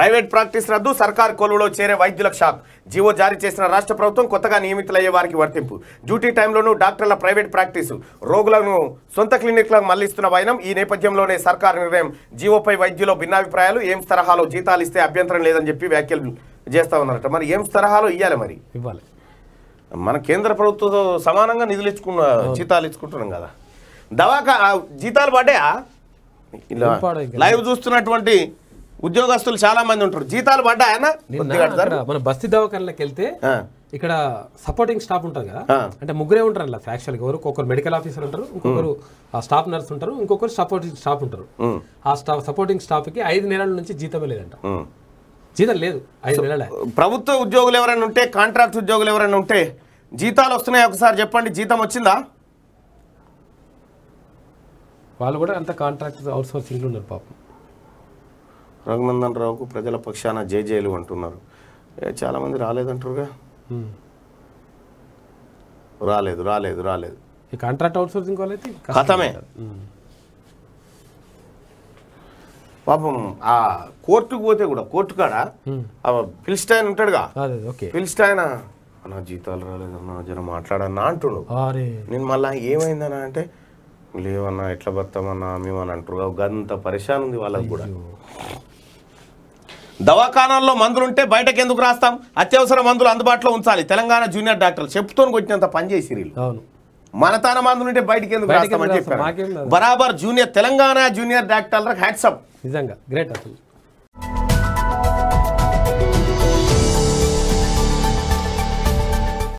private practice రద్దు సర్కార్ కొలువులో చేరే వైద్యులకు షాక్ జీవో జారీ చేసిన రాష్ట్ర ప్రభుత్వం కొత్తగా నియమితులయ్యే వారికి వర్తింపు డ్యూటీ టైంలోనూ డాక్టర్ల ప్రైవేట్ ప్రాక్టీసు రోగులను సొంత క్లినిక్లకు మళ్లిస్తున్న వైనం ఈ నేపథ్యంలోనే సర్కార్ నిర్ణయం జీవోపై వైద్యుల భిన్నాభిప్రాయాలు ఏం తరహాలో జీతాలు ఇస్తే అభ్యంతరం లేదని చెప్పి వ్యాఖ్యలు చేస్తా ఉన్నారట మరి ఏం తరహాలో ఇవ్వాలి మరి ఇవ్వాలి మన కేంద్ర ప్రభుత్వంతో సమానంగా నిధులు ఇచ్చుకున్న జీతాలు ఇచ్చుకుంటున్నాం కదా దవాఖా జీతాలు పడ్డాయా లైవ్ చూస్తున్నటువంటి ఉద్యోగస్తులు చాలా మంది ఉంటారు జీతాలు పడ్డాయనా బస్తి బస్తీ దవాఖానలకు వెళ్తే ఇక్కడ సపోర్టింగ్ స్టాఫ్ ఉంటారు కదా అంటే ముగ్గురే ఉంటారు అలా ఫ్యాక్చువల్ గా ఒకరు మెడికల్ ఆఫీసర్ ఉంటారు ఇంకొకరు స్టాఫ్ నర్స్ ఉంటారు ఇంకొకరు సపోర్టింగ్ స్టాఫ్ ఉంటారు ఆ స్టాఫ్ సపోర్టింగ్ స్టాఫ్ కి ఐదు నెలల నుంచి జీతం లేదంట జీతం లేదు ఐదు నెలల ప్రభుత్వ ఉద్యోగులు ఎవరైనా ఉంటే కాంట్రాక్ట్ ఉద్యోగులు ఎవరైనా ఉంటే జీతాలు వస్తున్నాయి ఒకసారి చెప్పండి జీతం వచ్చిందా వాళ్ళు కూడా అంత కాంట్రాక్ట్ అవుట్ సోర్సింగ్ ఉన్నారు పాపం రఘునందన్ రావుకు ప్రజల పక్షాన జేజేలు అంటున్నారు చాలామంది రాలేదంటారుగా రాలేదు రాలేదు రాలేదు కాంట్రాక్ట్ అవుట్సోర్సింగ్ వాళ్ళైతే కథమే పాపం ఆ కోర్టుకు పోతే కూడా కోర్టు కాడ ఫిల్స్టైన్ ఉంటాడుగా ఫిల్స్టైన్ అన్న జీతాలు రాలేదన్నా జనం మాట్లాడన్నా అంటుడు నేను మళ్ళీ ఏమైందన్నా అంటే లేవన్నా ఎట్లా బతామన్నా మేమని అంటారు గంత పరిశాన్ ఉంది వాళ్ళకి కూడా దవాఖానాల్లో మందులుంటే బయటకు ఎందుకు రాస్తాం అత్యవసర మందులు అందుబాటులో ఉంచాలి తెలంగాణ జూనియర్ డాక్టర్లు చెప్తూనే కొట్టినంత పనిచేసి మనతాన మన తాన మందులుంటే బయటకు ఎందుకు రాస్తామని చెప్పారు బరాబర్ జూనియర్ తెలంగాణ జూనియర్ డాక్టర్లకు హ్యాట్సప్ నిజంగా గ్రేట్ అసలు